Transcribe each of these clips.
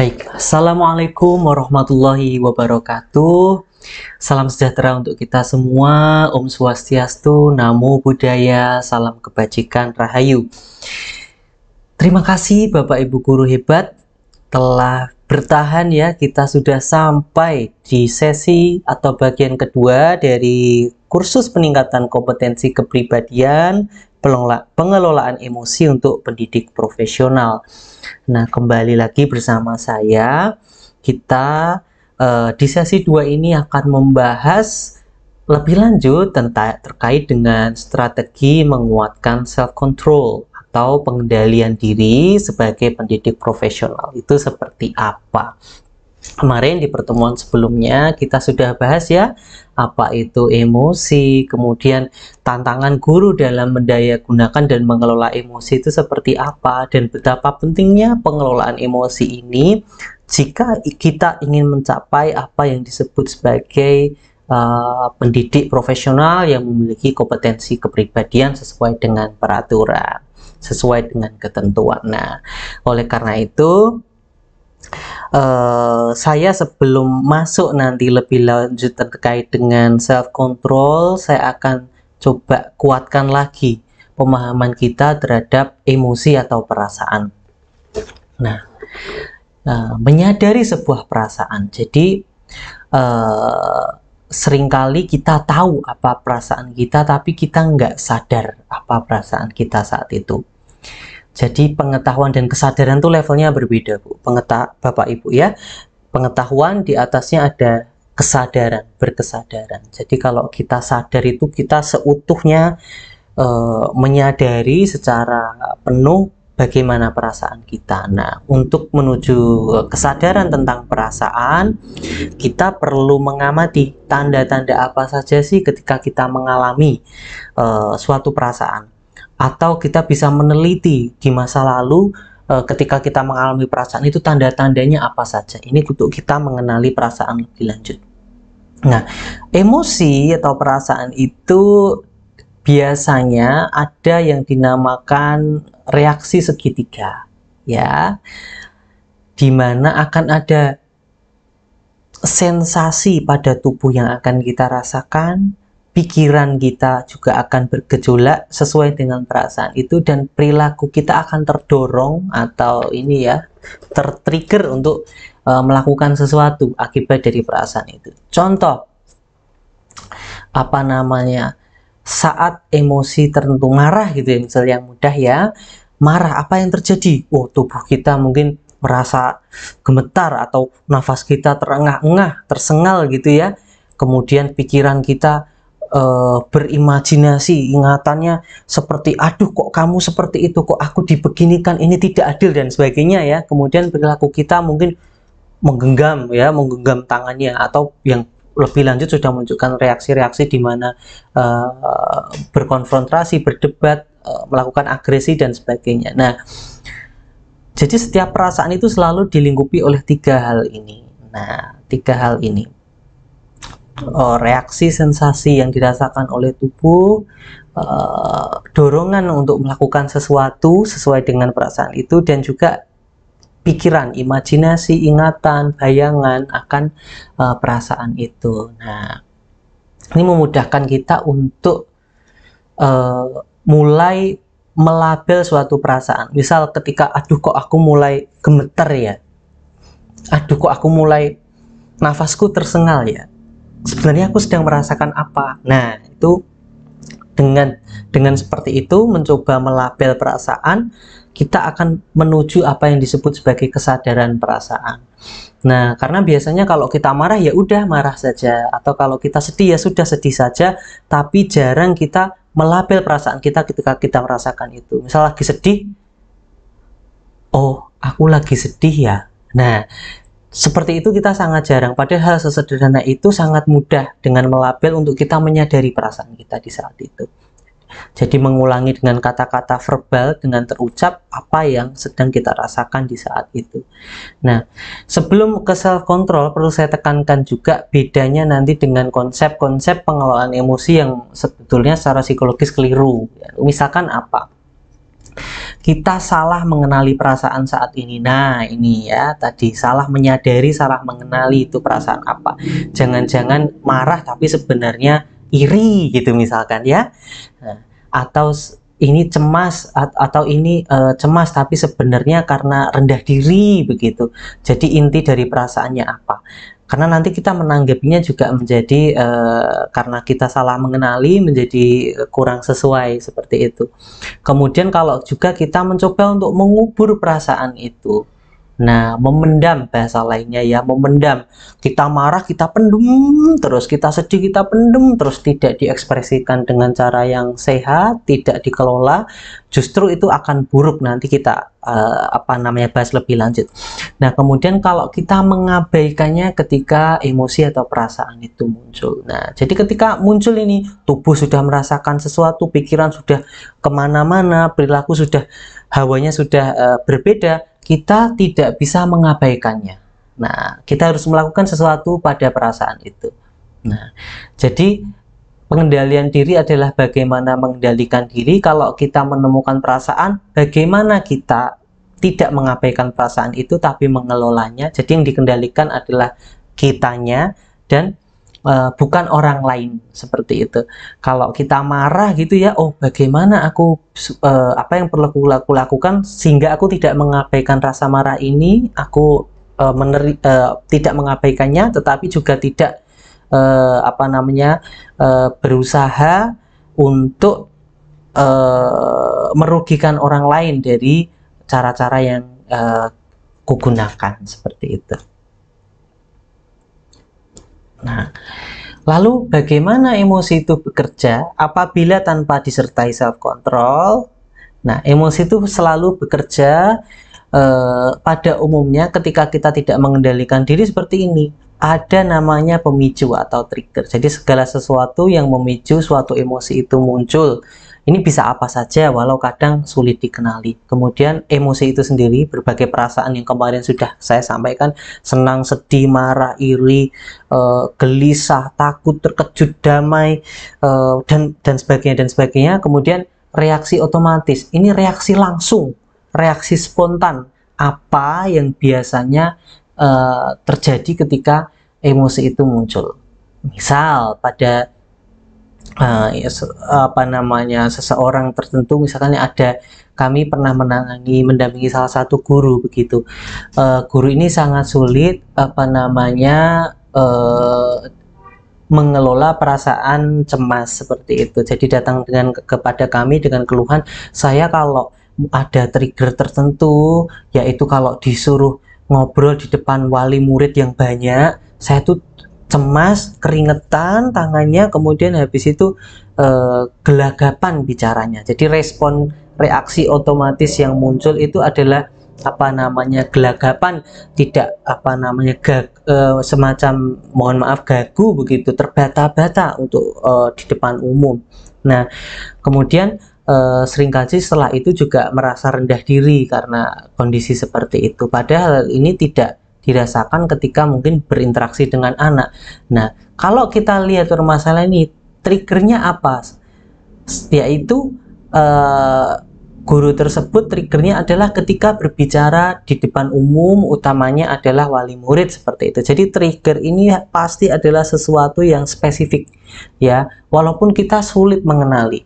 Baik, Assalamualaikum warahmatullahi wabarakatuh. Salam sejahtera untuk kita semua, Om Swastiastu, Namo Buddhaya, Salam Kebajikan, Rahayu. Terima kasih Bapak Ibu Guru hebat telah bertahan ya, kita sudah sampai di sesi atau bagian kedua dari kursus peningkatan kompetensi kepribadian pengelolaan emosi untuk pendidik profesional. Nah, kembali lagi bersama saya, kita uh, di sesi 2 ini akan membahas lebih lanjut tentang terkait dengan strategi menguatkan self control atau pengendalian diri sebagai pendidik profesional itu seperti apa. Kemarin di pertemuan sebelumnya kita sudah bahas ya apa itu emosi, kemudian tantangan guru dalam mendaya gunakan dan mengelola emosi itu seperti apa dan betapa pentingnya pengelolaan emosi ini jika kita ingin mencapai apa yang disebut sebagai uh, pendidik profesional yang memiliki kompetensi kepribadian sesuai dengan peraturan, sesuai dengan ketentuan. Nah, oleh karena itu Eh, saya sebelum masuk nanti lebih lanjut terkait dengan self control, saya akan coba kuatkan lagi pemahaman kita terhadap emosi atau perasaan. Nah, uh, menyadari sebuah perasaan. Jadi uh, seringkali kita tahu apa perasaan kita, tapi kita nggak sadar apa perasaan kita saat itu. Jadi pengetahuan dan kesadaran itu levelnya berbeda, Bu. Pengetah Bapak Ibu ya. Pengetahuan di atasnya ada kesadaran, berkesadaran. Jadi kalau kita sadar itu kita seutuhnya e, menyadari secara penuh bagaimana perasaan kita. Nah, untuk menuju eh, kesadaran tentang perasaan, kita perlu mengamati tanda-tanda apa saja sih ketika kita mengalami e, suatu perasaan atau kita bisa meneliti di masa lalu eh, ketika kita mengalami perasaan itu tanda-tandanya apa saja. Ini untuk kita mengenali perasaan lebih lanjut. Nah, emosi atau perasaan itu biasanya ada yang dinamakan reaksi segitiga, ya, di mana akan ada sensasi pada tubuh yang akan kita rasakan, pikiran kita juga akan bergejolak sesuai dengan perasaan itu dan perilaku kita akan terdorong atau ini ya tertrigger untuk e, melakukan sesuatu akibat dari perasaan itu. Contoh apa namanya saat emosi tertentu marah gitu ya misalnya yang mudah ya marah apa yang terjadi? Oh tubuh kita mungkin merasa gemetar atau nafas kita terengah-engah tersengal gitu ya kemudian pikiran kita uh, berimajinasi ingatannya seperti aduh kok kamu seperti itu kok aku dibeginikan ini tidak adil dan sebagainya ya kemudian perilaku kita mungkin menggenggam ya menggenggam tangannya atau yang lebih lanjut sudah menunjukkan reaksi-reaksi di mana uh, berkonfrontasi berdebat uh, melakukan agresi dan sebagainya nah jadi setiap perasaan itu selalu dilingkupi oleh tiga hal ini nah tiga hal ini uh, reaksi sensasi yang dirasakan oleh tubuh, uh, dorongan untuk melakukan sesuatu sesuai dengan perasaan itu, dan juga pikiran, imajinasi, ingatan, bayangan akan uh, perasaan itu. Nah, ini memudahkan kita untuk uh, mulai melabel suatu perasaan. Misal ketika aduh kok aku mulai gemeter ya. Aduh kok aku mulai nafasku tersengal ya sebenarnya aku sedang merasakan apa nah itu dengan dengan seperti itu mencoba melabel perasaan kita akan menuju apa yang disebut sebagai kesadaran perasaan nah karena biasanya kalau kita marah ya udah marah saja atau kalau kita sedih ya sudah sedih saja tapi jarang kita melabel perasaan kita ketika kita merasakan itu misal lagi sedih oh aku lagi sedih ya nah seperti itu kita sangat jarang, padahal sesederhana itu sangat mudah dengan melabel untuk kita menyadari perasaan kita di saat itu. Jadi mengulangi dengan kata-kata verbal dengan terucap apa yang sedang kita rasakan di saat itu. Nah, sebelum ke self control perlu saya tekankan juga bedanya nanti dengan konsep-konsep pengelolaan emosi yang sebetulnya secara psikologis keliru. Misalkan apa? kita salah mengenali perasaan saat ini. Nah, ini ya tadi salah menyadari, salah mengenali itu perasaan apa. Jangan-jangan marah tapi sebenarnya iri gitu misalkan ya. Nah, atau ini cemas atau ini uh, cemas tapi sebenarnya karena rendah diri begitu. Jadi inti dari perasaannya apa? karena nanti kita menanggapinya juga menjadi uh, karena kita salah mengenali menjadi kurang sesuai seperti itu. Kemudian kalau juga kita mencoba untuk mengubur perasaan itu, Nah, memendam bahasa lainnya ya, memendam. Kita marah, kita pendem terus, kita sedih, kita pendem terus, tidak diekspresikan dengan cara yang sehat, tidak dikelola, justru itu akan buruk nanti kita uh, apa namanya bahas lebih lanjut. Nah, kemudian kalau kita mengabaikannya ketika emosi atau perasaan itu muncul. Nah, jadi ketika muncul ini, tubuh sudah merasakan sesuatu, pikiran sudah kemana-mana, perilaku sudah hawanya sudah uh, berbeda kita tidak bisa mengabaikannya. Nah, kita harus melakukan sesuatu pada perasaan itu. Nah, jadi pengendalian diri adalah bagaimana mengendalikan diri. Kalau kita menemukan perasaan, bagaimana kita tidak mengabaikan perasaan itu tapi mengelolanya. Jadi yang dikendalikan adalah kitanya dan Eh, bukan orang lain seperti itu. Kalau kita marah gitu ya, oh bagaimana aku uh, apa yang perlu aku, aku lakukan sehingga aku tidak mengabaikan rasa marah ini, aku uh, meneri, uh, tidak mengabaikannya, tetapi juga tidak uh, apa namanya uh, berusaha untuk uh, merugikan orang lain dari cara-cara yang uh, kugunakan seperti itu. Nah, lalu bagaimana emosi itu bekerja apabila tanpa disertai self control? Nah, emosi itu selalu bekerja eh, pada umumnya ketika kita tidak mengendalikan diri seperti ini. Ada namanya pemicu atau trigger. Jadi segala sesuatu yang memicu suatu emosi itu muncul ini bisa apa saja walau kadang sulit dikenali. Kemudian emosi itu sendiri, berbagai perasaan yang kemarin sudah saya sampaikan, senang, sedih, marah, iri, e, gelisah, takut, terkejut, damai, e, dan dan sebagainya dan sebagainya. Kemudian reaksi otomatis. Ini reaksi langsung, reaksi spontan. Apa yang biasanya e, terjadi ketika emosi itu muncul? Misal pada uh, apa namanya seseorang tertentu misalkan ada kami pernah menangani mendampingi salah satu guru begitu uh, guru ini sangat sulit apa namanya uh, mengelola perasaan cemas seperti itu jadi datang dengan kepada kami dengan keluhan saya kalau ada trigger tertentu yaitu kalau disuruh ngobrol di depan wali murid yang banyak saya tuh cemas, keringetan tangannya, kemudian habis itu eh, gelagapan bicaranya. Jadi respon reaksi otomatis yang muncul itu adalah apa namanya gelagapan, tidak apa namanya gag, e, eh, semacam mohon maaf gagu begitu terbata-bata untuk e, di depan umum. Nah, kemudian eh, seringkali setelah itu juga merasa rendah diri karena kondisi seperti itu. Padahal ini tidak dirasakan ketika mungkin berinteraksi dengan anak. Nah, kalau kita lihat permasalahan ini, triggernya apa? Yaitu uh, guru tersebut triggernya adalah ketika berbicara di depan umum utamanya adalah wali murid seperti itu jadi trigger ini pasti adalah sesuatu yang spesifik ya walaupun kita sulit mengenali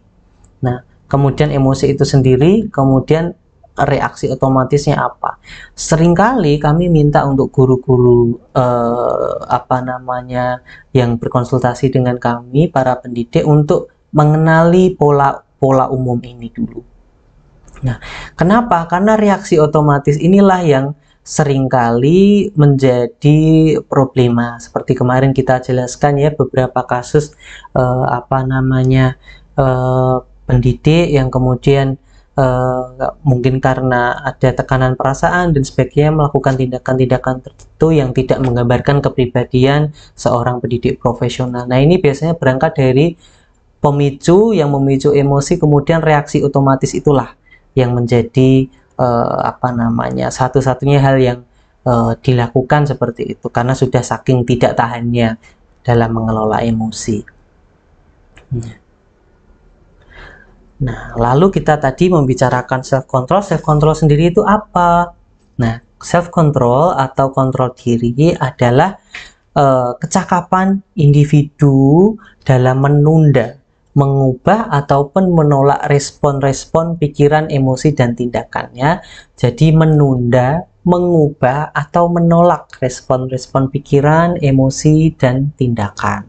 nah kemudian emosi itu sendiri kemudian reaksi otomatisnya apa. Seringkali kami minta untuk guru-guru eh, apa namanya yang berkonsultasi dengan kami para pendidik untuk mengenali pola pola umum ini dulu. Nah, kenapa? Karena reaksi otomatis inilah yang seringkali menjadi problema. Seperti kemarin kita jelaskan ya beberapa kasus eh, apa namanya eh, pendidik yang kemudian uh, mungkin karena ada tekanan perasaan dan sebagainya melakukan tindakan-tindakan tertentu yang tidak menggambarkan kepribadian seorang pendidik profesional. Nah ini biasanya berangkat dari pemicu yang memicu emosi kemudian reaksi otomatis itulah yang menjadi uh, apa namanya satu-satunya hal yang uh, dilakukan seperti itu karena sudah saking tidak tahannya dalam mengelola emosi. Hmm. Nah, lalu kita tadi membicarakan self control. Self control sendiri itu apa? Nah, self control atau kontrol diri adalah uh, kecakapan individu dalam menunda, mengubah ataupun menolak respon-respon pikiran, emosi dan tindakannya. Jadi menunda, mengubah atau menolak respon-respon pikiran, emosi dan tindakan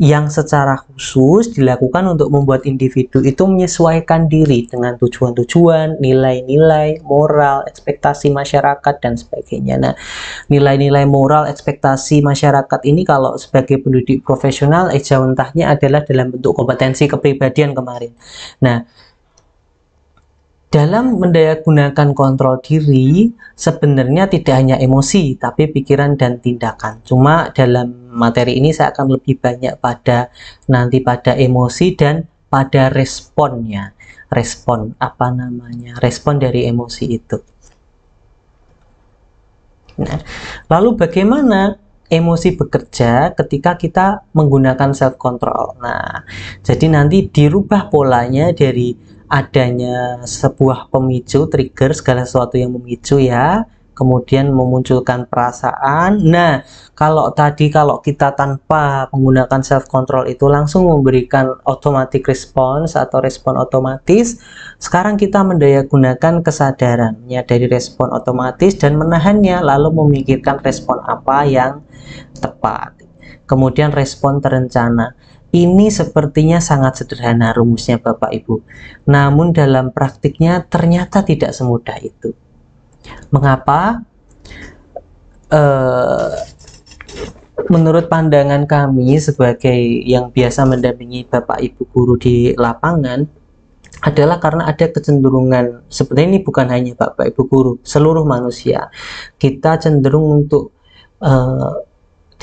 yang secara khusus dilakukan untuk membuat individu itu menyesuaikan diri dengan tujuan-tujuan, nilai-nilai, moral, ekspektasi masyarakat, dan sebagainya. Nah, nilai-nilai moral, ekspektasi masyarakat ini kalau sebagai pendidik profesional, eh, ejawantahnya adalah dalam bentuk kompetensi kepribadian kemarin. Nah, dalam mendayagunakan kontrol diri sebenarnya tidak hanya emosi tapi pikiran dan tindakan cuma dalam materi ini saya akan lebih banyak pada nanti pada emosi dan pada responnya respon apa namanya respon dari emosi itu nah lalu bagaimana emosi bekerja ketika kita menggunakan self control nah jadi nanti dirubah polanya dari adanya sebuah pemicu, trigger segala sesuatu yang memicu ya, kemudian memunculkan perasaan. Nah, kalau tadi kalau kita tanpa menggunakan self control itu langsung memberikan automatic response atau respon otomatis, sekarang kita mendaya gunakan kesadaran, menyadari respon otomatis dan menahannya lalu memikirkan respon apa yang tepat. Kemudian respon terencana. Ini sepertinya sangat sederhana rumusnya Bapak Ibu. Namun dalam praktiknya ternyata tidak semudah itu. Mengapa? Uh, menurut pandangan kami sebagai yang biasa mendampingi Bapak Ibu guru di lapangan adalah karena ada kecenderungan sebenarnya ini bukan hanya Bapak Ibu guru, seluruh manusia. Kita cenderung untuk uh,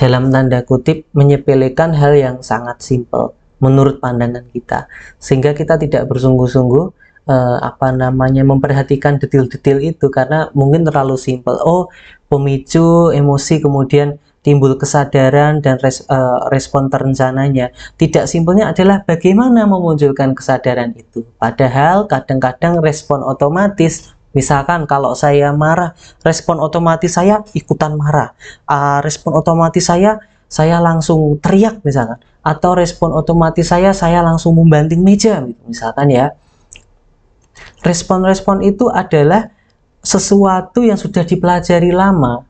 dalam tanda kutip menyepelekan hal yang sangat simpel menurut pandangan kita sehingga kita tidak bersungguh-sungguh eh, apa namanya memperhatikan detail-detail itu karena mungkin terlalu simpel oh pemicu emosi kemudian timbul kesadaran dan res, eh, respon terencananya. Tidak simpelnya adalah bagaimana memunculkan kesadaran itu. Padahal kadang-kadang respon otomatis Misalkan kalau saya marah, respon otomatis saya ikutan marah. Uh, respon otomatis saya, saya langsung teriak misalkan. Atau respon otomatis saya, saya langsung membanting meja gitu, misalkan ya. Respon-respon itu adalah sesuatu yang sudah dipelajari lama.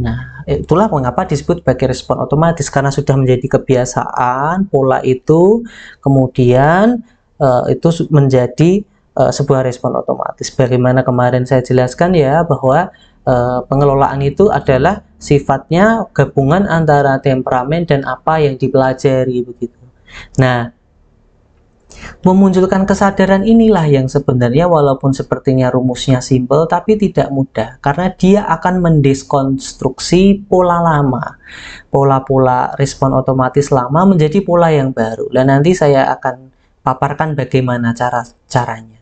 Nah, eh, itulah mengapa disebut sebagai respon otomatis karena sudah menjadi kebiasaan pola itu, kemudian uh, itu menjadi Eh, sebuah respon otomatis. Bagaimana kemarin saya jelaskan ya bahwa uh, pengelolaan itu adalah sifatnya gabungan antara temperamen dan apa yang dipelajari begitu. Nah, memunculkan kesadaran inilah yang sebenarnya walaupun sepertinya rumusnya simpel tapi tidak mudah karena dia akan mendiskonstruksi pola lama pola-pola respon otomatis lama menjadi pola yang baru dan nanti saya akan paparkan bagaimana cara caranya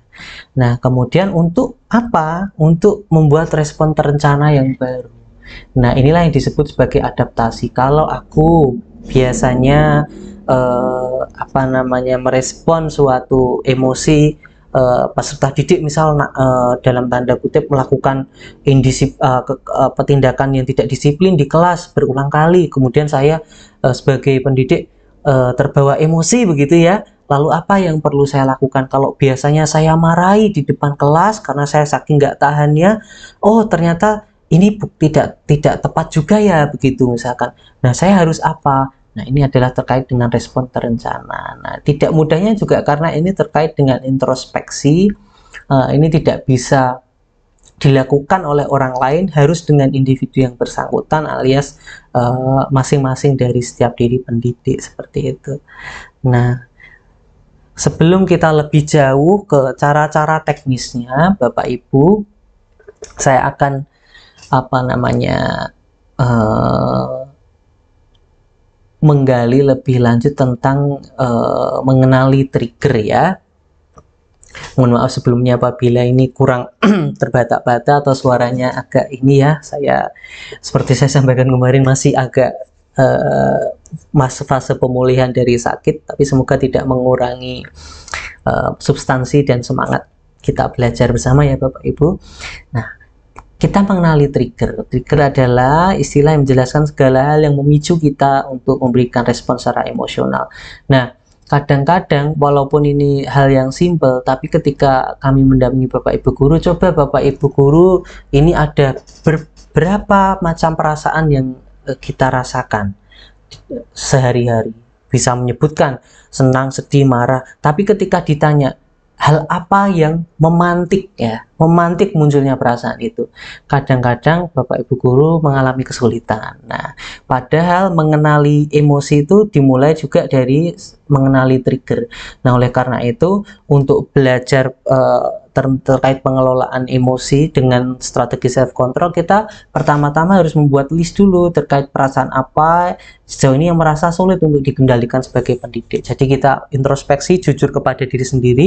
Nah, kemudian untuk apa? Untuk membuat respon terencana yang baru. Nah, inilah yang disebut sebagai adaptasi. Kalau aku biasanya eh, apa namanya merespon suatu emosi eh, peserta didik misal eh, dalam tanda kutip melakukan indisip, eh, ke, eh, petindakan yang tidak disiplin di kelas berulang kali, kemudian saya eh, sebagai pendidik eh, terbawa emosi begitu ya Lalu apa yang perlu saya lakukan kalau biasanya saya marahi di depan kelas karena saya saking nggak tahannya? Oh ternyata ini tidak tidak tepat juga ya begitu misalkan. Nah saya harus apa? Nah, ini adalah terkait dengan respon terencana. Nah, tidak mudahnya juga karena ini terkait dengan introspeksi. Uh, ini tidak bisa dilakukan oleh orang lain harus dengan individu yang bersangkutan alias eh, masing-masing uh, masing -masing dari setiap diri pendidik seperti itu. Nah, Sebelum kita lebih jauh ke cara-cara teknisnya, Bapak Ibu, saya akan apa namanya uh, menggali lebih lanjut tentang uh, mengenali trigger ya. Mohon maaf sebelumnya apabila ini kurang terbata-bata atau suaranya agak ini ya. Saya seperti saya sampaikan kemarin masih agak uh, masa fase pemulihan dari sakit tapi semoga tidak mengurangi uh, substansi dan semangat kita belajar bersama ya Bapak Ibu. Nah, kita mengenali trigger. Trigger adalah istilah yang menjelaskan segala hal yang memicu kita untuk memberikan respon secara emosional. Nah, kadang-kadang walaupun ini hal yang simple, tapi ketika kami mendampingi Bapak Ibu guru, coba Bapak Ibu guru ini ada beberapa macam perasaan yang eh, kita rasakan sehari-hari bisa menyebutkan senang sedih marah tapi ketika ditanya hal apa yang memantik ya memantik munculnya perasaan itu. Kadang-kadang Bapak Ibu guru mengalami kesulitan. Nah, padahal mengenali emosi itu dimulai juga dari mengenali trigger. Nah, oleh karena itu untuk belajar uh, ter terkait pengelolaan emosi dengan strategi self control kita pertama-tama harus membuat list dulu terkait perasaan apa sejauh ini yang merasa sulit untuk dikendalikan sebagai pendidik. Jadi kita introspeksi jujur kepada diri sendiri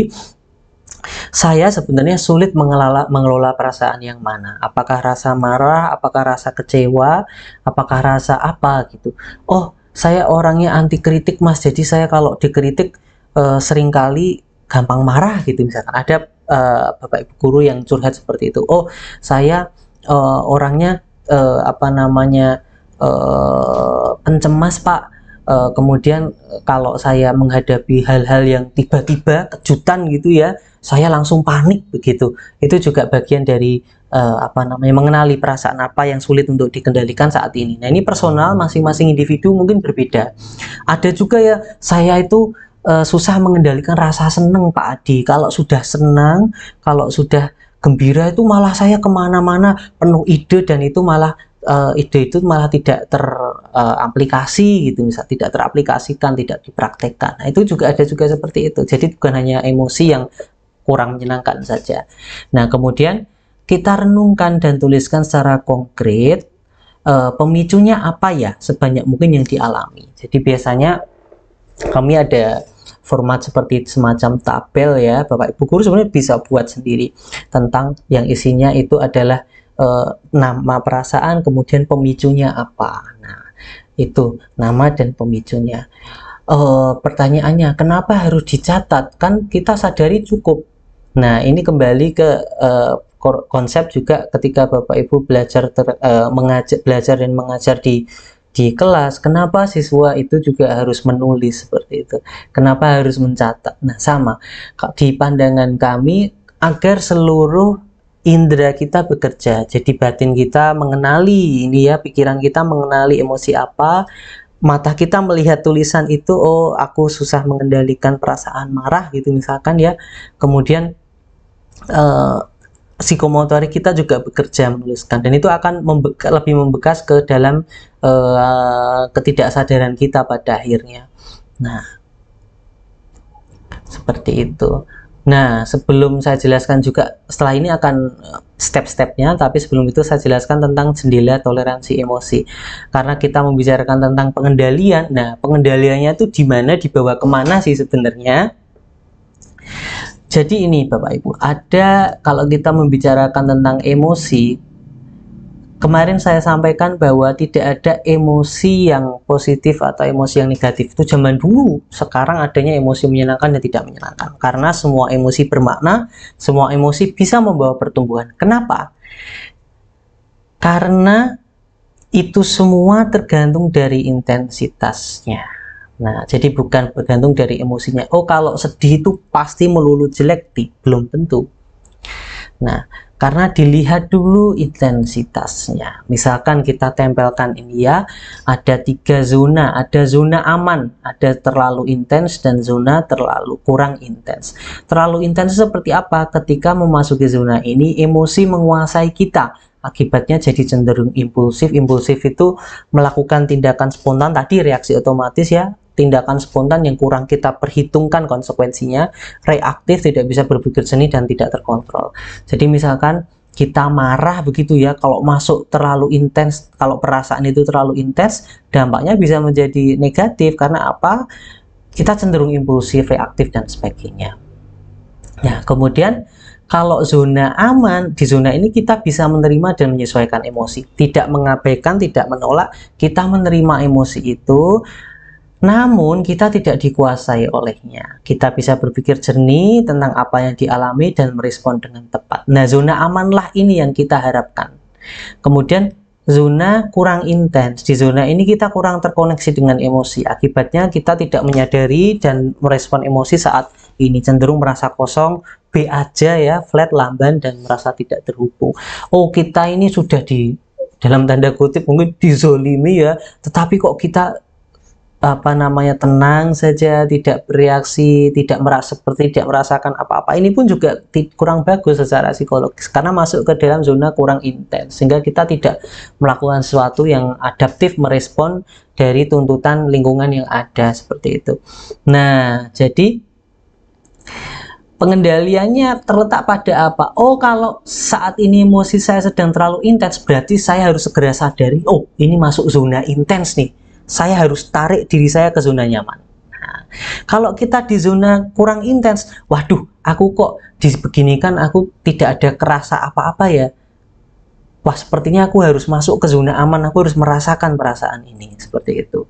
saya sebenarnya sulit mengelola, mengelola perasaan yang mana. Apakah rasa marah, apakah rasa kecewa, apakah rasa apa gitu. Oh, saya orangnya anti kritik mas, jadi saya kalau dikritik eh, seringkali gampang marah gitu misalkan. Ada eh, bapak ibu guru yang curhat seperti itu. Oh, saya eh, orangnya apa namanya eh, pencemas pak. Uh, kemudian kalau saya menghadapi hal-hal yang tiba-tiba kejutan gitu ya saya langsung panik begitu. Itu juga bagian dari uh, apa namanya mengenali perasaan apa yang sulit untuk dikendalikan saat ini. Nah ini personal masing-masing individu mungkin berbeda. Ada juga ya saya itu uh, susah mengendalikan rasa senang, Pak Adi. Kalau sudah senang, kalau sudah gembira itu malah saya kemana-mana penuh ide dan itu malah uh, ide itu malah tidak teraplikasi uh, gitu misal tidak teraplikasikan tidak dipraktekkan nah, itu juga ada juga seperti itu jadi bukan hanya emosi yang kurang menyenangkan saja. Nah, kemudian kita renungkan dan tuliskan secara konkret e, pemicunya apa ya sebanyak mungkin yang dialami. Jadi biasanya kami ada format seperti semacam tabel ya Bapak Ibu guru sebenarnya bisa buat sendiri tentang yang isinya itu adalah e, nama perasaan kemudian pemicunya apa. Nah, itu nama dan pemicunya. E, pertanyaannya kenapa harus dicatat? Kan kita sadari cukup Nah, ini kembali ke uh, konsep juga ketika Bapak Ibu belajar ter, uh, eh, mengajar belajar dan mengajar di di kelas, kenapa siswa itu juga harus menulis seperti itu? Kenapa harus mencatat? Nah, sama di pandangan kami agar seluruh indera kita bekerja. Jadi batin kita mengenali ini ya, pikiran kita mengenali emosi apa, mata kita melihat tulisan itu oh aku susah mengendalikan perasaan marah gitu misalkan ya. Kemudian uh, eh, psikomotorik kita juga bekerja menuliskan dan itu akan membeka, lebih membekas ke dalam uh, ketidaksadaran kita pada akhirnya. Nah, seperti itu. Nah, sebelum saya jelaskan juga setelah ini akan eh, step-stepnya, tapi sebelum itu saya jelaskan tentang jendela toleransi emosi. Karena kita membicarakan tentang pengendalian, nah pengendaliannya itu di mana, dibawa kemana sih sebenarnya? Jadi ini Bapak Ibu, ada kalau kita membicarakan tentang emosi, kemarin saya sampaikan bahwa tidak ada emosi yang positif atau emosi yang negatif. Itu zaman dulu, sekarang adanya emosi menyenangkan dan tidak menyenangkan. Karena semua emosi bermakna, semua emosi bisa membawa pertumbuhan. Kenapa? Karena itu semua tergantung dari intensitasnya. Nah, jadi bukan bergantung dari emosinya. Oh, kalau sedih itu pasti melulu jelek, di belum tentu. Nah, karena dilihat dulu intensitasnya. Misalkan kita tempelkan ini ya, ada tiga zona, ada zona aman, ada terlalu intens dan zona terlalu kurang intens. Terlalu intens seperti apa? Ketika memasuki zona ini, emosi menguasai kita. Akibatnya jadi cenderung impulsif. Impulsif itu melakukan tindakan spontan tadi reaksi otomatis ya, tindakan spontan yang kurang kita perhitungkan konsekuensinya, reaktif, tidak bisa berpikir seni, dan tidak terkontrol. Jadi misalkan kita marah begitu ya, kalau masuk terlalu intens, kalau perasaan itu terlalu intens, dampaknya bisa menjadi negatif, karena apa? Kita cenderung impulsif, reaktif, dan sebagainya. Nah, kemudian kalau zona aman, di zona ini kita bisa menerima dan menyesuaikan emosi. Tidak mengabaikan, tidak menolak, kita menerima emosi itu, namun, kita tidak dikuasai olehnya. Kita bisa berpikir jernih tentang apa yang dialami dan merespon dengan tepat. Nah, zona amanlah ini yang kita harapkan. Kemudian, zona kurang intens. Di zona ini kita kurang terkoneksi dengan emosi. Akibatnya, kita tidak menyadari dan merespon emosi saat ini. Cenderung merasa kosong, B aja ya, flat, lamban, dan merasa tidak terhubung. Oh, kita ini sudah di dalam tanda kutip mungkin dizolimi ya, tetapi kok kita apa namanya tenang saja, tidak bereaksi, tidak merasa seperti tidak merasakan apa-apa. Ini pun juga kurang bagus secara psikologis karena masuk ke dalam zona kurang intens sehingga kita tidak melakukan sesuatu yang adaptif merespon dari tuntutan lingkungan yang ada seperti itu. Nah, jadi pengendaliannya terletak pada apa? Oh, kalau saat ini emosi saya sedang terlalu intens, berarti saya harus segera sadari, oh, ini masuk zona intens nih saya harus tarik diri saya ke zona nyaman. Nah, kalau kita di zona kurang intens, waduh, aku kok dibeginikan aku tidak ada kerasa apa-apa ya. Wah, sepertinya aku harus masuk ke zona aman, aku harus merasakan perasaan ini, seperti itu.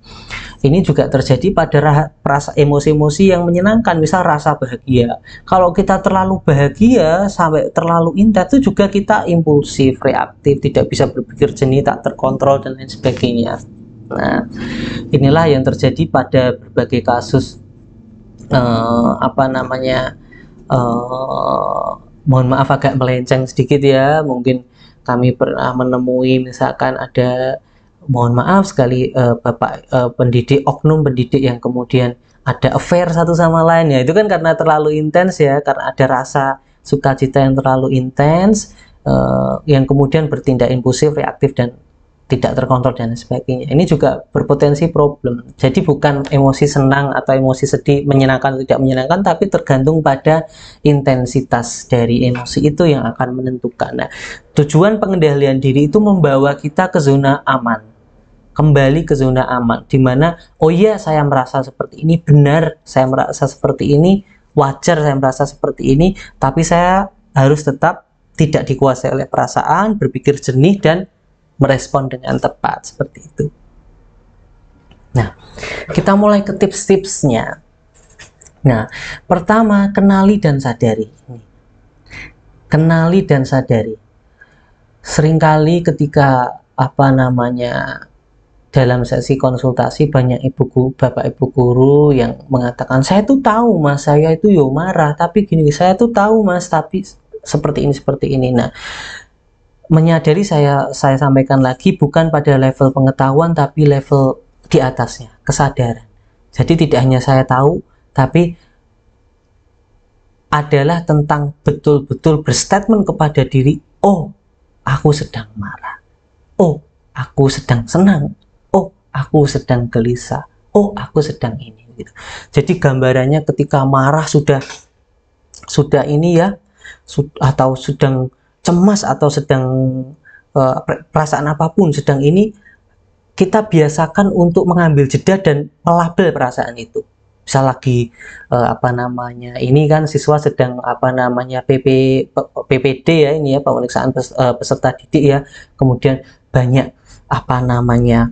Ini juga terjadi pada rasa emosi-emosi yang menyenangkan, misal rasa bahagia. Kalau kita terlalu bahagia, sampai terlalu intens, itu juga kita impulsif, reaktif, tidak bisa berpikir jernih, tak terkontrol, dan lain sebagainya. Nah, inilah yang terjadi pada berbagai kasus uh, apa namanya uh, mohon maaf agak melenceng sedikit ya mungkin kami pernah menemui misalkan ada mohon maaf sekali uh, bapak uh, pendidik oknum pendidik yang kemudian ada affair satu sama lain ya itu kan karena terlalu intens ya karena ada rasa sukacita yang terlalu intens uh, yang kemudian bertindak impulsif reaktif dan tidak terkontrol dan sebagainya. Ini juga berpotensi problem. Jadi bukan emosi senang atau emosi sedih, menyenangkan atau tidak menyenangkan, tapi tergantung pada intensitas dari emosi itu yang akan menentukan. Nah, tujuan pengendalian diri itu membawa kita ke zona aman. Kembali ke zona aman, di mana, oh iya saya merasa seperti ini, benar saya merasa seperti ini, wajar saya merasa seperti ini, tapi saya harus tetap tidak dikuasai oleh perasaan, berpikir jernih, dan merespon dengan tepat seperti itu. Nah, kita mulai ke tips-tipsnya. Nah, pertama kenali dan sadari. Kenali dan sadari. Seringkali ketika apa namanya dalam sesi konsultasi banyak ibu guru, bapak ibu guru yang mengatakan saya tuh tahu mas saya itu yo marah tapi gini saya tuh tahu mas tapi seperti ini seperti ini nah menyadari saya saya sampaikan lagi bukan pada level pengetahuan tapi level di atasnya, kesadaran. Jadi tidak hanya saya tahu tapi adalah tentang betul-betul berstatement kepada diri, oh, aku sedang marah. Oh, aku sedang senang. Oh, aku sedang gelisah. Oh, aku sedang ini gitu. Jadi gambarannya ketika marah sudah sudah ini ya atau sedang cemas atau sedang eh, perasaan apapun sedang ini kita biasakan untuk mengambil jeda dan melabel perasaan itu bisa lagi eh, apa namanya ini kan siswa sedang apa namanya PP PPD ya ini ya pemeriksaan eh, peserta didik ya kemudian banyak apa namanya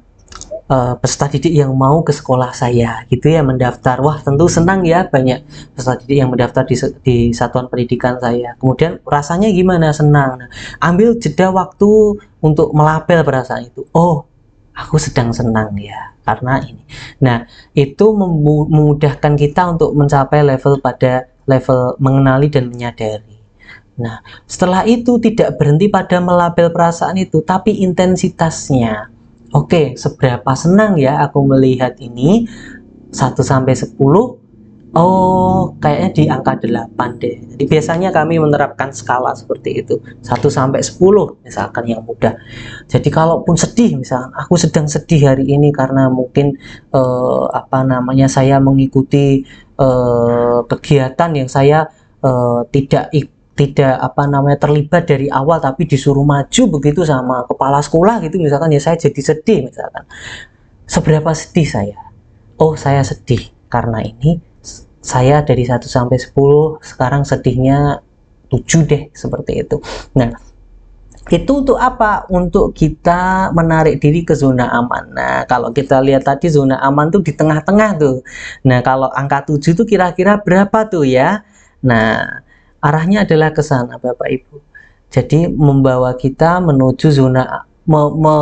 uh, peserta didik yang mau ke sekolah saya gitu ya mendaftar wah tentu senang ya banyak peserta didik yang mendaftar di, di satuan pendidikan saya kemudian rasanya gimana senang nah, ambil jeda waktu untuk melapel perasaan itu oh aku sedang senang ya karena ini nah itu memudahkan kita untuk mencapai level pada level mengenali dan menyadari Nah, setelah itu tidak berhenti pada melabel perasaan itu, tapi intensitasnya Oke, seberapa senang ya aku melihat ini 1 sampai 10 Oh, kayaknya di angka 8 deh. Jadi biasanya kami menerapkan skala seperti itu. 1 sampai 10 misalkan yang mudah. Jadi kalaupun sedih misalkan aku sedang sedih hari ini karena mungkin eh, apa namanya saya mengikuti eh, kegiatan yang saya eh, tidak ikut tidak apa namanya terlibat dari awal tapi disuruh maju begitu sama kepala sekolah gitu misalkan ya saya jadi sedih misalkan seberapa sedih saya oh saya sedih karena ini saya dari 1 sampai 10 sekarang sedihnya 7 deh seperti itu nah itu untuk apa? Untuk kita menarik diri ke zona aman. Nah, kalau kita lihat tadi zona aman tuh di tengah-tengah tuh. Nah, kalau angka 7 tuh kira-kira berapa tuh ya? Nah, arahnya adalah ke sana Bapak Ibu jadi membawa kita menuju zona me, me,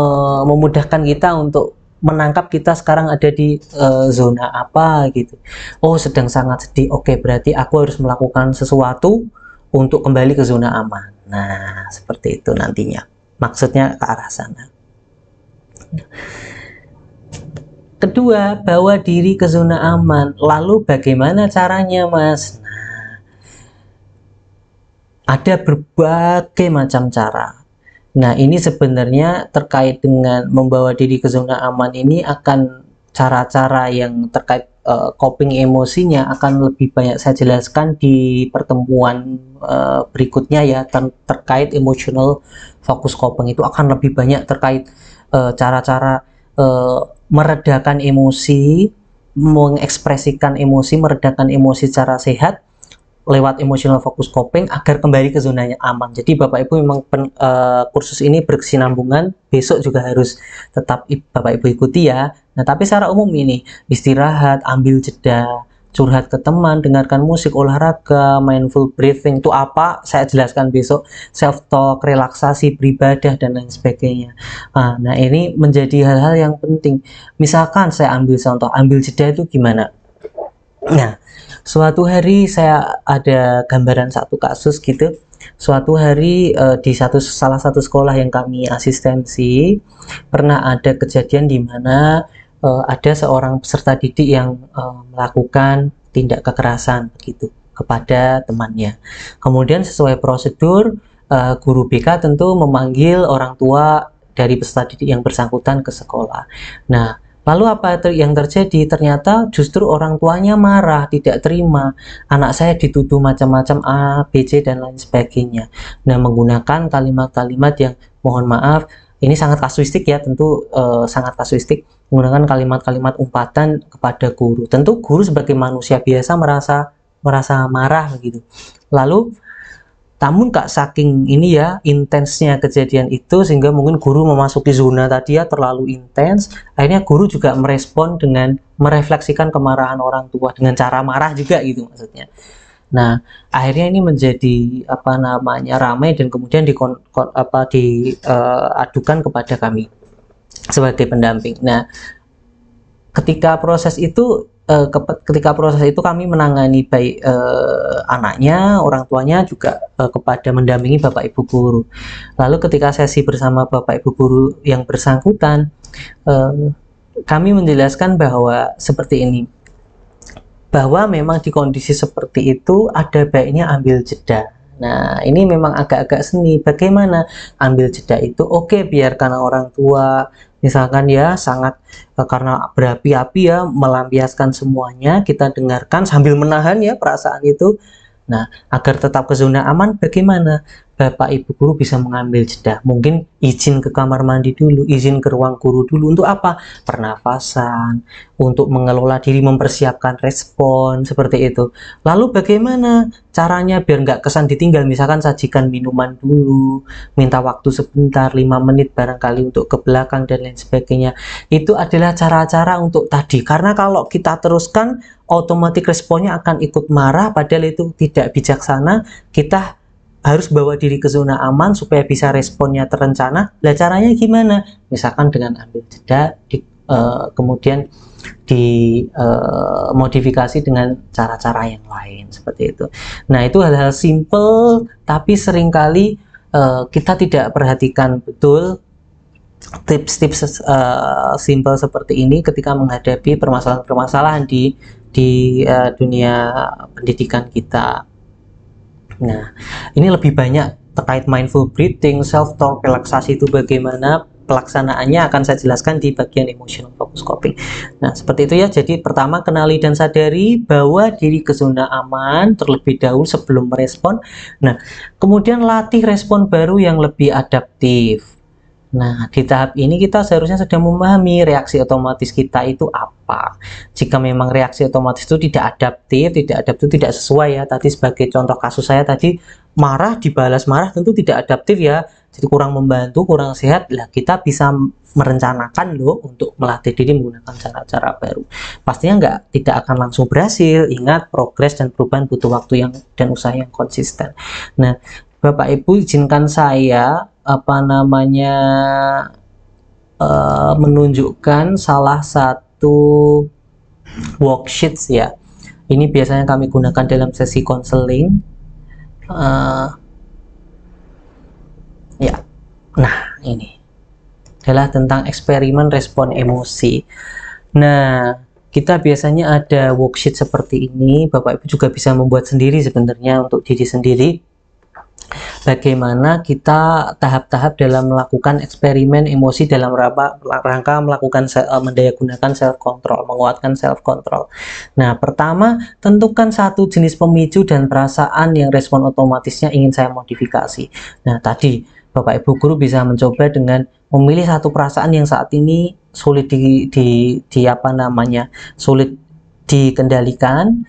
memudahkan kita untuk menangkap kita sekarang ada di uh, zona apa gitu oh sedang sangat sedih oke berarti aku harus melakukan sesuatu untuk kembali ke zona aman nah seperti itu nantinya maksudnya ke arah sana kedua bawa diri ke zona aman lalu bagaimana caranya mas ada berbagai macam cara. Nah, ini sebenarnya terkait dengan membawa diri ke zona aman ini akan cara-cara yang terkait uh, coping emosinya akan lebih banyak saya jelaskan di pertemuan uh, berikutnya ya ter terkait emotional focus coping itu akan lebih banyak terkait eh, cara-cara uh, uh, meredakan emosi, mengekspresikan emosi, meredakan emosi secara sehat lewat emotional focus coping agar kembali ke zonanya aman. Jadi Bapak Ibu memang pen, uh, kursus ini berkesinambungan, besok juga harus tetap Bapak Ibu ikuti ya. Nah, tapi secara umum ini istirahat, ambil jeda, curhat ke teman, dengarkan musik, olahraga, mindful breathing itu apa? Saya jelaskan besok. Self talk, relaksasi, beribadah dan lain sebagainya. Nah, nah ini menjadi hal-hal yang penting. Misalkan saya ambil contoh, ambil jeda itu gimana? Nah, suatu hari saya ada gambaran satu kasus gitu. Suatu hari uh, di satu salah satu sekolah yang kami asistensi pernah ada kejadian di mana uh, ada seorang peserta didik yang uh, melakukan tindak kekerasan begitu kepada temannya. Kemudian sesuai prosedur uh, guru BK tentu memanggil orang tua dari peserta didik yang bersangkutan ke sekolah. Nah, Lalu apa yang terjadi? Ternyata justru orang tuanya marah, tidak terima. Anak saya dituduh macam-macam A, B, C, dan lain sebagainya. Nah, menggunakan kalimat-kalimat yang mohon maaf, ini sangat kasuistik ya, tentu e, sangat kasuistik. Menggunakan kalimat-kalimat umpatan kepada guru. Tentu guru sebagai manusia biasa merasa merasa marah gitu. Lalu namun kak saking ini ya intensnya kejadian itu sehingga mungkin guru memasuki zona tadi ya terlalu intens akhirnya guru juga merespon dengan merefleksikan kemarahan orang tua dengan cara marah juga gitu maksudnya nah akhirnya ini menjadi apa namanya ramai dan kemudian di apa eh, diadukan uh, kepada kami sebagai pendamping nah ketika proses itu Eh, ketika proses itu kami menangani baik eh, anaknya, orang tuanya juga eh, kepada mendampingi Bapak Ibu guru. Lalu ketika sesi bersama Bapak Ibu guru yang bersangkutan, eh, kami menjelaskan bahwa seperti ini. Bahwa memang di kondisi seperti itu ada baiknya ambil jeda Nah, ini memang agak-agak seni. Bagaimana ambil jeda itu? Oke, biarkan orang tua misalkan ya sangat eh, karena berapi-api ya melampiaskan semuanya, kita dengarkan sambil menahan ya perasaan itu. Nah, agar tetap ke zona aman bagaimana? Bapak Ibu guru bisa mengambil jeda. Mungkin izin ke kamar mandi dulu, izin ke ruang guru dulu. Untuk apa? Pernafasan, untuk mengelola diri, mempersiapkan respon, seperti itu. Lalu bagaimana caranya biar nggak kesan ditinggal? Misalkan sajikan minuman dulu, minta waktu sebentar, lima menit barangkali untuk ke belakang, dan lain sebagainya. Itu adalah cara-cara untuk tadi. Karena kalau kita teruskan, otomatis responnya akan ikut marah, padahal itu tidak bijaksana. Kita harus bawa diri ke zona aman supaya bisa responnya terencana. Lah caranya gimana? Misalkan dengan ambil jeda, di, uh, kemudian dimodifikasi eh, uh, dengan cara-cara yang lain seperti itu. Nah itu hal-hal simple tapi seringkali uh, kita tidak perhatikan betul tips-tips uh, simple seperti ini ketika menghadapi permasalahan-permasalahan di di uh, dunia pendidikan kita. Nah, ini lebih banyak terkait mindful breathing, self-talk, relaksasi itu bagaimana pelaksanaannya akan saya jelaskan di bagian emotional focus coping. Nah, seperti itu ya. Jadi pertama kenali dan sadari bahwa diri ke zona aman terlebih dahulu sebelum merespon. Nah, kemudian latih respon baru yang lebih adaptif. Nah, di tahap ini kita seharusnya sudah memahami reaksi otomatis kita itu apa. Jika memang reaksi otomatis itu tidak adaptif, tidak adaptif, tidak sesuai ya. Tadi sebagai contoh kasus saya tadi marah dibalas marah tentu tidak adaptif ya. Jadi kurang membantu, kurang sehat. Lah kita bisa merencanakan loh untuk melatih diri menggunakan cara-cara baru. Pastinya enggak tidak akan langsung berhasil. Ingat progres dan perubahan butuh waktu yang dan usaha yang konsisten. Nah, Bapak Ibu izinkan saya apa namanya uh, menunjukkan salah satu worksheets ya. Ini biasanya kami gunakan dalam sesi konseling. Uh, eh, ya, nah ini adalah tentang eksperimen respon emosi. Nah, kita biasanya ada worksheet seperti ini. Bapak Ibu juga bisa membuat sendiri sebenarnya untuk diri sendiri bagaimana kita tahap-tahap dalam melakukan eksperimen emosi dalam rangka, rangka melakukan eh, mendaya gunakan self control, menguatkan self control. Nah, pertama tentukan satu jenis pemicu dan perasaan yang respon otomatisnya ingin saya modifikasi. Nah, tadi Bapak Ibu guru bisa mencoba dengan memilih satu perasaan yang saat ini sulit di, di, di apa namanya sulit dikendalikan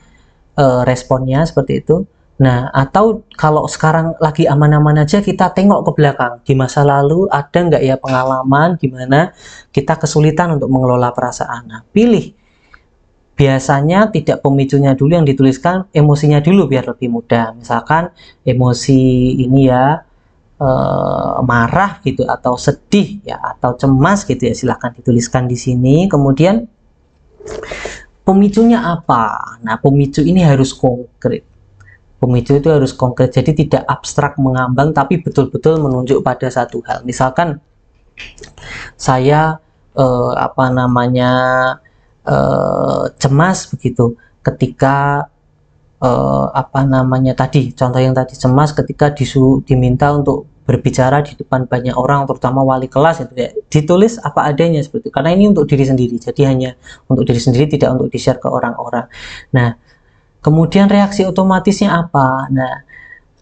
e, responnya seperti itu Nah, atau kalau sekarang lagi aman-aman aja, kita tengok ke belakang. Di masa lalu, ada nggak ya pengalaman gimana kita kesulitan untuk mengelola perasaan? Nah, pilih. Biasanya tidak pemicunya dulu yang dituliskan, emosinya dulu biar lebih mudah. Misalkan emosi ini ya, e, marah gitu, atau sedih ya, atau cemas gitu ya, silahkan dituliskan di sini. Kemudian pemicunya apa? Nah, pemicu ini harus konkret pemicu itu harus konkret jadi tidak abstrak mengambang tapi betul-betul menunjuk pada satu hal misalkan saya eh, apa namanya eh, cemas begitu ketika eh, apa namanya tadi contoh yang tadi cemas ketika disu diminta untuk berbicara di depan banyak orang terutama wali kelas itu ya ditulis apa adanya seperti itu. karena ini untuk diri sendiri jadi hanya untuk diri sendiri tidak untuk di share ke orang-orang nah Kemudian reaksi otomatisnya apa? Nah,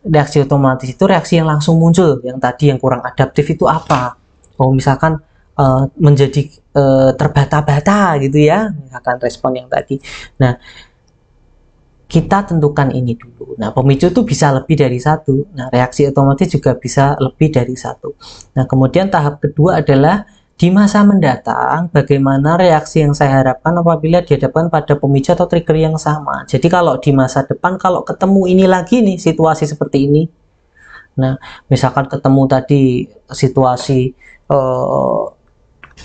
reaksi otomatis itu reaksi yang langsung muncul. Yang tadi yang kurang adaptif itu apa? Oh, misalkan uh, menjadi uh, terbata-bata gitu ya, misalkan respon yang tadi. Nah, kita tentukan ini dulu. Nah, pemicu itu bisa lebih dari satu. Nah, reaksi otomatis juga bisa lebih dari satu. Nah, kemudian tahap kedua adalah di masa mendatang, bagaimana reaksi yang saya harapkan apabila dihadapkan pada pemicu atau trigger yang sama. Jadi kalau di masa depan, kalau ketemu ini lagi nih, situasi seperti ini. Nah, misalkan ketemu tadi situasi eh,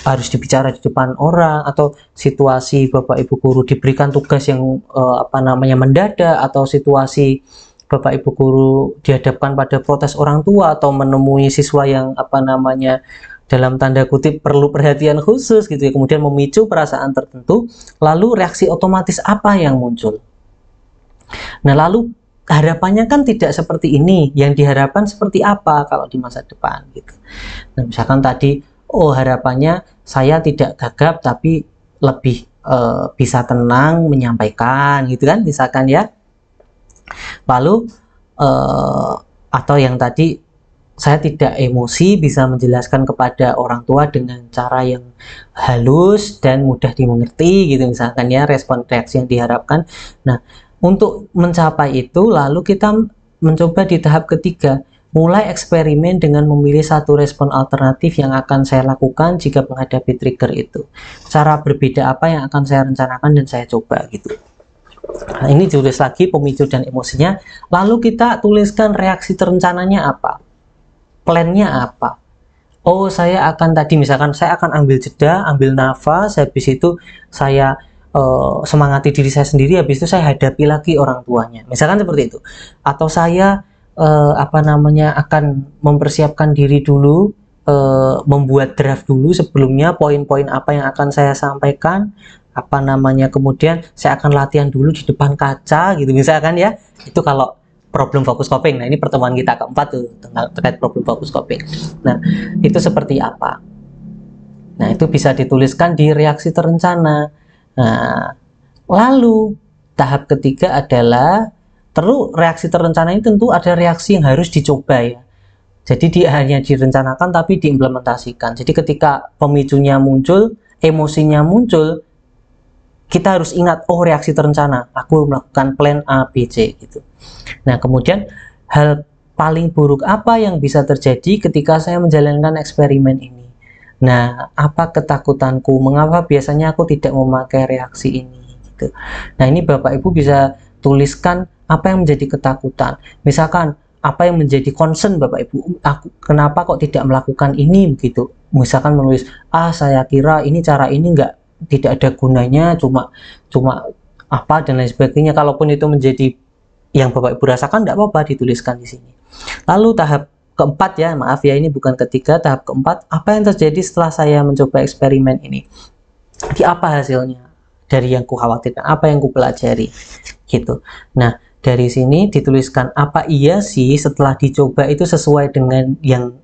harus dibicara di depan orang, atau situasi Bapak Ibu Guru diberikan tugas yang eh, apa namanya mendadak, atau situasi Bapak Ibu Guru dihadapkan pada protes orang tua, atau menemui siswa yang apa namanya dalam tanda kutip perlu perhatian khusus gitu ya kemudian memicu perasaan tertentu lalu reaksi otomatis apa yang muncul nah lalu harapannya kan tidak seperti ini yang diharapkan seperti apa kalau di masa depan gitu nah misalkan tadi oh harapannya saya tidak gagap tapi lebih e, bisa tenang menyampaikan gitu kan misalkan ya lalu e, atau yang tadi saya tidak emosi bisa menjelaskan kepada orang tua dengan cara yang halus dan mudah dimengerti gitu misalkan ya respon reaksi yang diharapkan nah untuk mencapai itu lalu kita mencoba di tahap ketiga mulai eksperimen dengan memilih satu respon alternatif yang akan saya lakukan jika menghadapi trigger itu cara berbeda apa yang akan saya rencanakan dan saya coba gitu Nah, ini ditulis lagi pemicu dan emosinya. Lalu kita tuliskan reaksi terencananya apa plannya apa oh saya akan tadi misalkan saya akan ambil jeda ambil nafas habis itu saya uh, semangati diri saya sendiri habis itu saya hadapi lagi orang tuanya misalkan seperti itu atau saya uh, apa namanya akan mempersiapkan diri dulu uh, membuat draft dulu sebelumnya poin-poin apa yang akan saya sampaikan apa namanya kemudian saya akan latihan dulu di depan kaca gitu misalkan ya itu kalau problem fokus coping. Nah, ini pertemuan kita keempat tuh tentang terkait problem fokus coping. Nah, itu seperti apa? Nah, itu bisa dituliskan di reaksi terencana. Nah, lalu tahap ketiga adalah terus reaksi terencana ini tentu ada reaksi yang harus dicoba ya. Jadi dia hanya direncanakan tapi diimplementasikan. Jadi ketika pemicunya muncul, emosinya muncul, kita harus ingat oh reaksi terencana aku melakukan plan A B C gitu nah kemudian hal paling buruk apa yang bisa terjadi ketika saya menjalankan eksperimen ini nah apa ketakutanku mengapa biasanya aku tidak memakai reaksi ini gitu nah ini bapak ibu bisa tuliskan apa yang menjadi ketakutan misalkan apa yang menjadi concern Bapak Ibu aku kenapa kok tidak melakukan ini begitu misalkan menulis ah saya kira ini cara ini enggak tidak ada gunanya cuma cuma apa dan lain sebagainya kalaupun itu menjadi yang Bapak Ibu rasakan tidak apa-apa dituliskan di sini lalu tahap keempat ya, maaf ya ini bukan ketiga, tahap keempat, apa yang terjadi setelah saya mencoba eksperimen ini? Di apa hasilnya dari yang ku khawatirkan apa yang ku pelajari gitu. Nah, dari sini dituliskan apa iya sih setelah dicoba itu sesuai dengan yang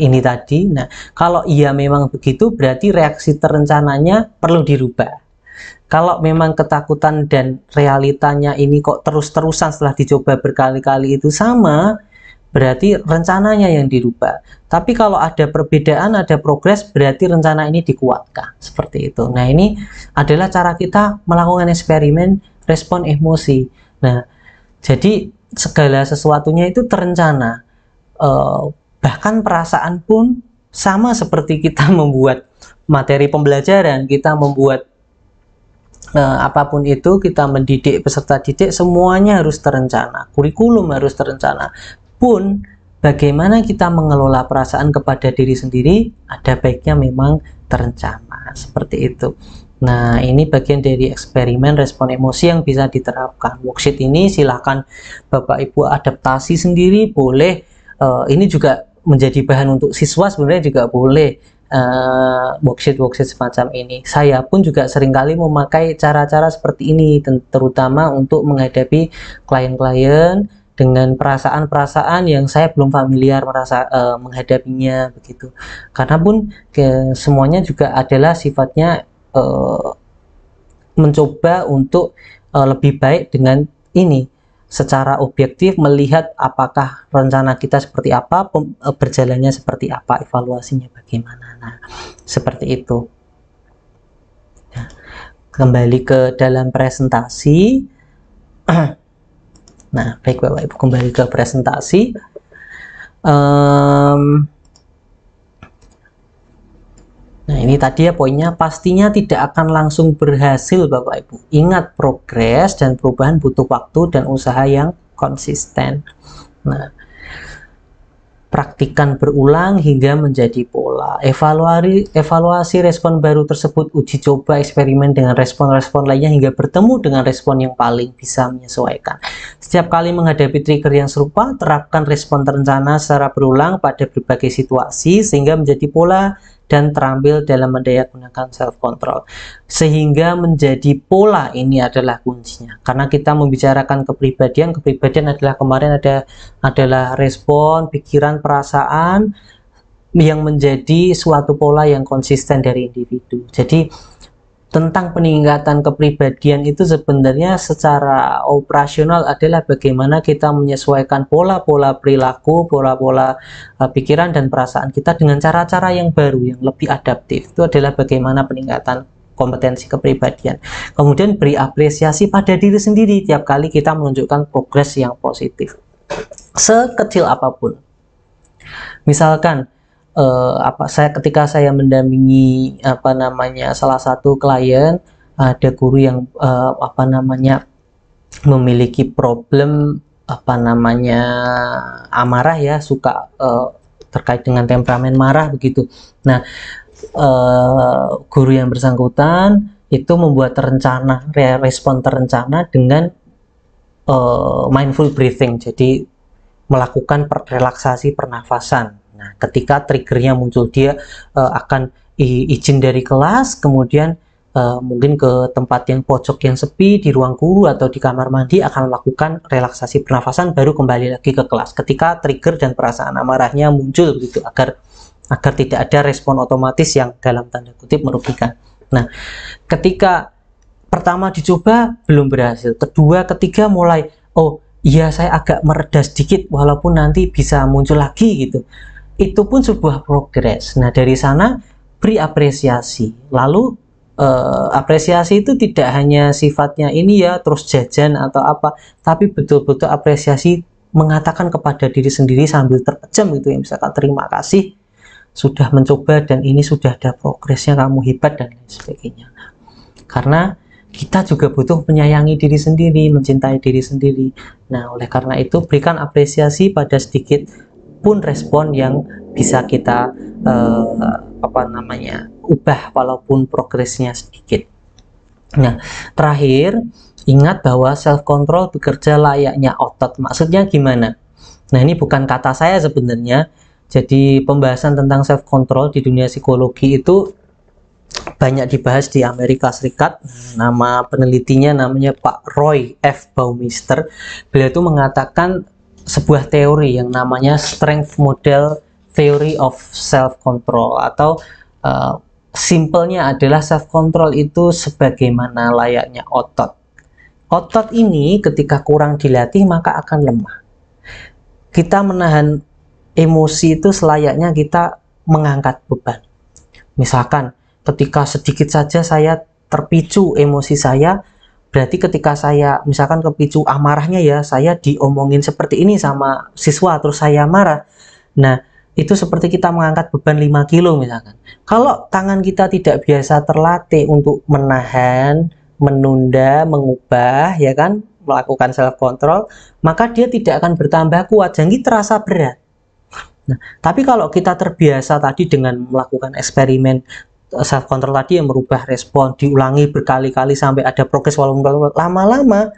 ini tadi. Nah, kalau iya memang begitu, berarti reaksi terencananya perlu dirubah. Kalau memang ketakutan dan realitanya ini kok terus-terusan setelah dicoba berkali-kali itu sama, berarti rencananya yang dirubah. Tapi kalau ada perbedaan, ada progres, berarti rencana ini dikuatkan. Seperti itu. Nah, ini adalah cara kita melakukan eksperimen respon emosi. Nah, jadi segala sesuatunya itu terencana. Uh, Bahkan perasaan pun sama seperti kita membuat materi pembelajaran, kita membuat eh, apapun itu, kita mendidik peserta didik, semuanya harus terencana. Kurikulum harus terencana. Pun bagaimana kita mengelola perasaan kepada diri sendiri, ada baiknya memang terencana. Seperti itu. Nah, ini bagian dari eksperimen respon emosi yang bisa diterapkan. Worksheet ini silahkan Bapak Ibu adaptasi sendiri, boleh. Uh, ini juga menjadi bahan untuk siswa sebenarnya juga boleh uh, eh, worksheet-worksheet semacam ini. Saya pun juga seringkali memakai cara-cara seperti ini, terutama untuk menghadapi klien-klien dengan perasaan-perasaan yang saya belum familiar merasa uh, menghadapinya begitu. Karena pun ke, semuanya juga adalah sifatnya uh, mencoba untuk uh, lebih baik dengan ini secara objektif melihat apakah rencana kita seperti apa, e, berjalannya seperti apa, evaluasinya bagaimana. Nah, seperti itu. Nah, kembali ke dalam presentasi. Nah, baik Bapak Ibu kembali ke presentasi. Um, Nah, ini tadi ya poinnya, pastinya tidak akan langsung berhasil Bapak Ibu. Ingat, progres dan perubahan butuh waktu dan usaha yang konsisten. Nah, praktikan berulang hingga menjadi pola. Evaluasi, evaluasi respon baru tersebut, uji coba eksperimen dengan respon-respon lainnya hingga bertemu dengan respon yang paling bisa menyesuaikan. Setiap kali menghadapi trigger yang serupa, terapkan respon terencana secara berulang pada berbagai situasi sehingga menjadi pola dan terampil dalam mendaya gunakan self control sehingga menjadi pola ini adalah kuncinya karena kita membicarakan kepribadian kepribadian adalah kemarin ada adalah respon pikiran perasaan yang menjadi suatu pola yang konsisten dari individu jadi tentang peningkatan kepribadian itu sebenarnya secara operasional adalah bagaimana kita menyesuaikan pola-pola perilaku, pola-pola eh, pikiran dan perasaan kita dengan cara-cara yang baru, yang lebih adaptif. Itu adalah bagaimana peningkatan kompetensi kepribadian. Kemudian beri apresiasi pada diri sendiri tiap kali kita menunjukkan progres yang positif. Sekecil apapun. Misalkan uh, apa saya ketika saya mendampingi apa namanya salah satu klien ada guru yang uh, apa namanya memiliki problem apa namanya amarah ya suka uh, terkait dengan temperamen marah begitu. Nah, uh, guru yang bersangkutan itu membuat rencana respon terencana dengan uh, mindful breathing. Jadi melakukan relaksasi pernafasan Nah, ketika triggernya muncul dia uh, akan izin dari kelas, kemudian uh, mungkin ke tempat yang pojok yang sepi di ruang guru atau di kamar mandi akan melakukan relaksasi pernafasan baru kembali lagi ke kelas. Ketika trigger dan perasaan amarahnya muncul begitu agar agar tidak ada respon otomatis yang dalam tanda kutip merugikan. Nah, ketika pertama dicoba belum berhasil, kedua, ketiga mulai oh iya saya agak mereda sedikit walaupun nanti bisa muncul lagi gitu itu pun sebuah progres. Nah, dari sana beri apresiasi. Lalu eh, apresiasi itu tidak hanya sifatnya ini ya terus jajan atau apa, tapi betul-betul apresiasi mengatakan kepada diri sendiri sambil terpejam gitu ya misalkan terima kasih sudah mencoba dan ini sudah ada progresnya kamu hebat dan lain sebagainya karena kita juga butuh menyayangi diri sendiri mencintai diri sendiri nah oleh karena itu berikan apresiasi pada sedikit pun respon yang bisa kita uh, apa namanya ubah walaupun progresnya sedikit. Nah, terakhir ingat bahwa self control bekerja layaknya otot. Maksudnya gimana? Nah, ini bukan kata saya sebenarnya. Jadi pembahasan tentang self control di dunia psikologi itu banyak dibahas di Amerika Serikat. Nama penelitinya namanya Pak Roy F. Baumeister. Beliau itu mengatakan sebuah teori yang namanya strength model theory of self control atau uh, simpelnya adalah self control itu sebagaimana layaknya otot. Otot ini ketika kurang dilatih maka akan lemah. Kita menahan emosi itu selayaknya kita mengangkat beban. Misalkan ketika sedikit saja saya terpicu emosi saya, Berarti ketika saya misalkan kepicu amarahnya ya, saya diomongin seperti ini sama siswa terus saya marah. Nah, itu seperti kita mengangkat beban 5 kilo misalkan. Kalau tangan kita tidak biasa terlatih untuk menahan, menunda, mengubah ya kan, melakukan self control, maka dia tidak akan bertambah kuat, jadi gitu terasa berat. Nah, tapi kalau kita terbiasa tadi dengan melakukan eksperimen self control tadi yang merubah respon diulangi berkali-kali sampai ada progres walaupun lama-lama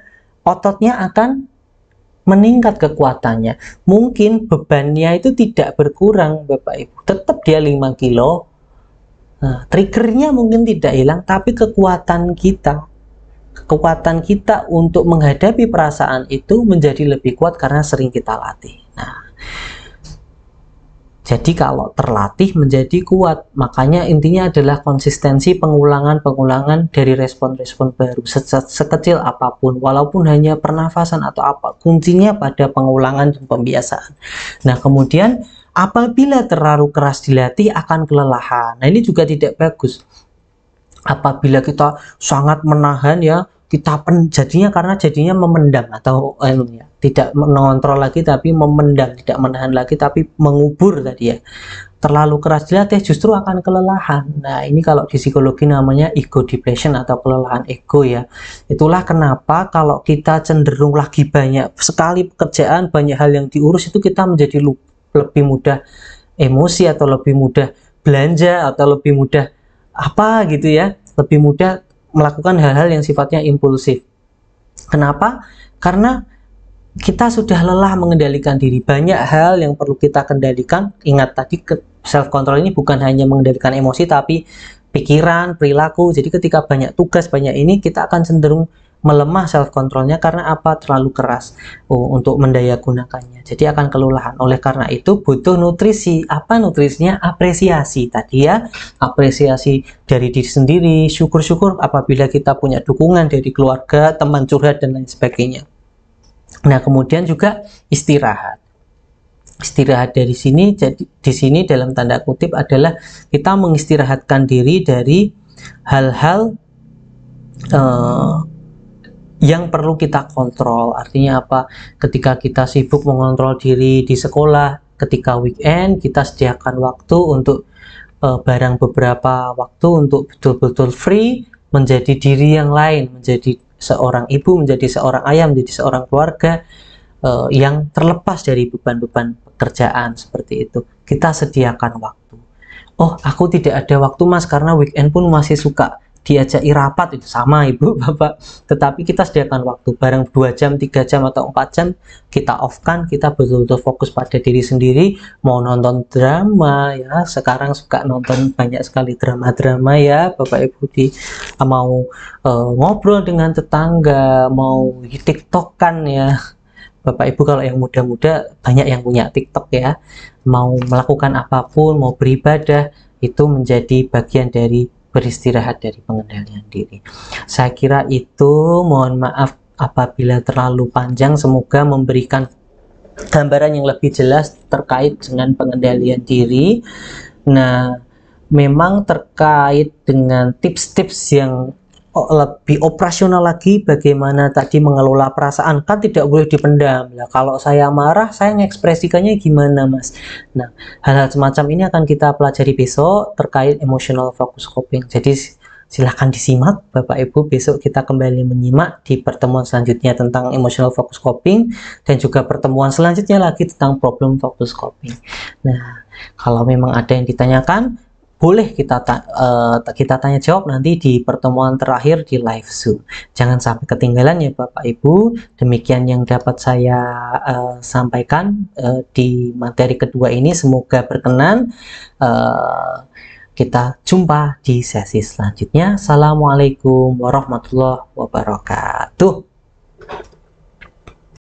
ototnya akan meningkat kekuatannya mungkin bebannya itu tidak berkurang Bapak Ibu tetap dia 5 kilo nah, triggernya mungkin tidak hilang tapi kekuatan kita kekuatan kita untuk menghadapi perasaan itu menjadi lebih kuat karena sering kita latih nah jadi kalau terlatih menjadi kuat, makanya intinya adalah konsistensi pengulangan-pengulangan dari respon-respon baru se sekecil apapun, walaupun hanya pernafasan atau apa, kuncinya pada pengulangan dan pembiasaan. Nah kemudian apabila terlalu keras dilatih akan kelelahan. Nah ini juga tidak bagus. Apabila kita sangat menahan ya kita pen jadinya karena jadinya memendam atau eh, ya, tidak mengontrol lagi tapi memendam tidak menahan lagi tapi mengubur tadi ya terlalu keras dilatih justru akan kelelahan nah ini kalau di psikologi namanya ego depression atau kelelahan ego ya itulah kenapa kalau kita cenderung lagi banyak sekali pekerjaan banyak hal yang diurus itu kita menjadi lebih mudah emosi atau lebih mudah belanja atau lebih mudah apa gitu ya lebih mudah melakukan hal-hal yang sifatnya impulsif. Kenapa? Karena kita sudah lelah mengendalikan diri. Banyak hal yang perlu kita kendalikan. Ingat tadi self control ini bukan hanya mengendalikan emosi tapi pikiran, perilaku. Jadi ketika banyak tugas, banyak ini kita akan cenderung melemah self controlnya karena apa terlalu keras oh, untuk mendaya gunakannya jadi akan kelulahan oleh karena itu butuh nutrisi apa nutrisinya apresiasi tadi ya apresiasi dari diri sendiri syukur-syukur apabila kita punya dukungan dari keluarga teman curhat dan lain sebagainya nah kemudian juga istirahat istirahat dari sini jadi di sini dalam tanda kutip adalah kita mengistirahatkan diri dari hal-hal uh, yang perlu kita kontrol. Artinya apa? Ketika kita sibuk mengontrol diri di sekolah, ketika weekend kita sediakan waktu untuk uh, barang beberapa waktu untuk betul-betul free menjadi diri yang lain, menjadi seorang ibu, menjadi seorang ayam, menjadi seorang keluarga uh, yang terlepas dari beban-beban pekerjaan seperti itu. Kita sediakan waktu. Oh, aku tidak ada waktu mas karena weekend pun masih suka diajak irapat itu sama ibu bapak tetapi kita sediakan waktu bareng dua jam tiga jam atau empat jam kita off kan kita betul-betul fokus pada diri sendiri mau nonton drama ya sekarang suka nonton banyak sekali drama-drama ya bapak ibu di eh, mau uh, ngobrol dengan tetangga mau tiktok kan ya Bapak Ibu kalau yang muda-muda banyak yang punya TikTok ya. Mau melakukan apapun, mau beribadah itu menjadi bagian dari beristirahat dari pengendalian diri. Saya kira itu, mohon maaf apabila terlalu panjang, semoga memberikan gambaran yang lebih jelas terkait dengan pengendalian diri. Nah, memang terkait dengan tips-tips yang lebih operasional lagi bagaimana tadi mengelola perasaan kan tidak boleh dipendam nah, kalau saya marah saya mengekspresikannya gimana mas nah hal-hal semacam ini akan kita pelajari besok terkait emotional focus coping jadi silahkan disimak Bapak Ibu besok kita kembali menyimak di pertemuan selanjutnya tentang emotional focus coping dan juga pertemuan selanjutnya lagi tentang problem focus coping nah kalau memang ada yang ditanyakan boleh kita ta uh, kita tanya jawab nanti di pertemuan terakhir di live Zoom. Jangan sampai ketinggalan ya Bapak Ibu. Demikian yang dapat saya uh, sampaikan uh, di materi kedua ini. Semoga berkenan. Uh, kita jumpa di sesi selanjutnya. Assalamualaikum warahmatullahi wabarakatuh.